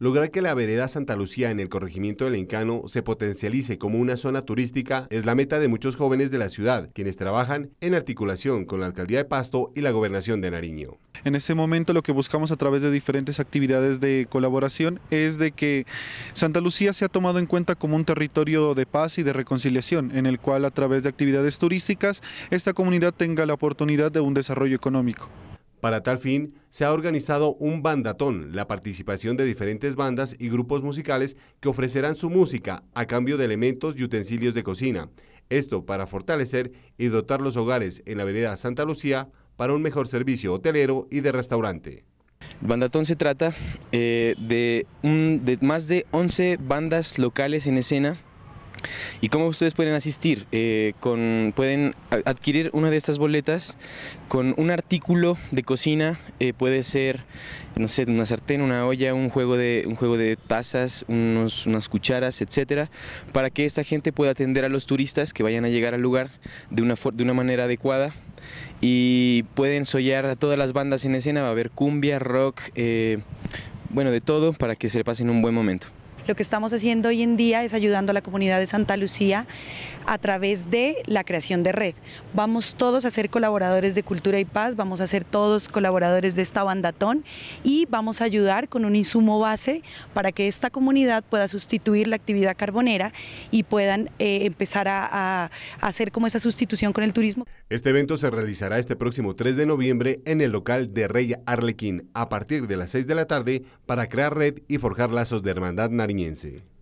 Lograr que la vereda Santa Lucía en el corregimiento del Encano se potencialice como una zona turística es la meta de muchos jóvenes de la ciudad, quienes trabajan en articulación con la Alcaldía de Pasto y la Gobernación de Nariño. En ese momento lo que buscamos a través de diferentes actividades de colaboración es de que Santa Lucía se ha tomado en cuenta como un territorio de paz y de reconciliación, en el cual a través de actividades turísticas esta comunidad tenga la oportunidad de un desarrollo económico. Para tal fin, se ha organizado un bandatón, la participación de diferentes bandas y grupos musicales que ofrecerán su música a cambio de elementos y utensilios de cocina. Esto para fortalecer y dotar los hogares en la avenida Santa Lucía para un mejor servicio hotelero y de restaurante. El bandatón se trata eh, de, de más de 11 bandas locales en escena ¿Y cómo ustedes pueden asistir? Eh, pueden adquirir una de estas boletas con un artículo de cocina, eh, puede ser, no sé, una sartén, una olla, un juego de, un juego de tazas, unas cucharas, etcétera, para que esta gente pueda atender a los turistas que vayan a llegar al lugar de una, de una manera adecuada y pueden sollar a todas las bandas en escena, va a haber cumbia, rock, eh, bueno, de todo para que se le pasen un buen momento. Lo que estamos haciendo hoy en día es ayudando a la comunidad de Santa Lucía a través de la creación de red. Vamos todos a ser colaboradores de Cultura y Paz, vamos a ser todos colaboradores de esta bandatón y vamos a ayudar con un insumo base para que esta comunidad pueda sustituir la actividad carbonera y puedan eh, empezar a, hacer como esa sustitución con el turismo. Este evento se realizará este próximo 3 de noviembre en el local de Rey Arlequín a partir de las 6 de la tarde para crear red y forjar lazos de hermandad nariz. niente.